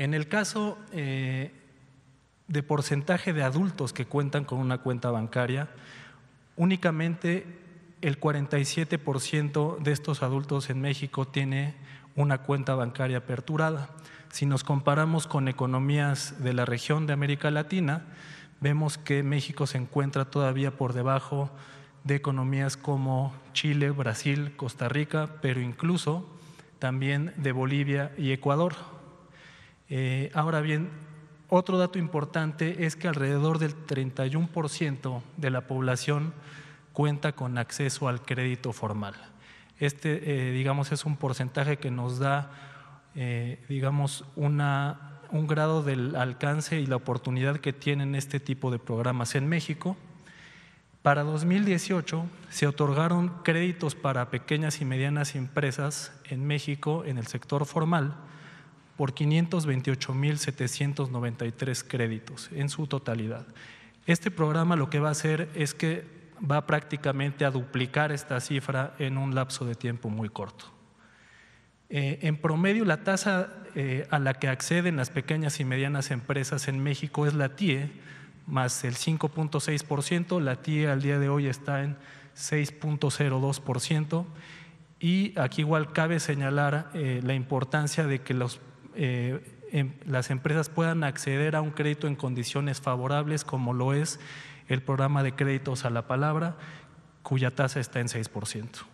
En el caso eh, de porcentaje de adultos que cuentan con una cuenta bancaria, únicamente el 47% de estos adultos en México tiene una cuenta bancaria aperturada. Si nos comparamos con economías de la región de América Latina, vemos que México se encuentra todavía por debajo de economías como Chile, Brasil, Costa Rica, pero incluso también de Bolivia y Ecuador. Eh, ahora bien, otro dato importante es que alrededor del 31% de la población cuenta con acceso al crédito formal. Este, eh, digamos, es un porcentaje que nos da, eh, digamos, un grado del alcance y la oportunidad que tienen este tipo de programas en México. Para 2018 se otorgaron créditos para pequeñas y medianas empresas en México en el sector formal por 528.793 créditos en su totalidad. Este programa lo que va a hacer es que va prácticamente a duplicar esta cifra en un lapso de tiempo muy corto. Eh, en promedio, la tasa eh, a la que acceden las pequeñas y medianas empresas en México es la TIE, más el 5.6%, la TIE al día de hoy está en 6.02%, y aquí igual cabe señalar eh, la importancia de que los eh, em, las empresas puedan acceder a un crédito en condiciones favorables, como lo es el programa de créditos a la palabra, cuya tasa está en 6%.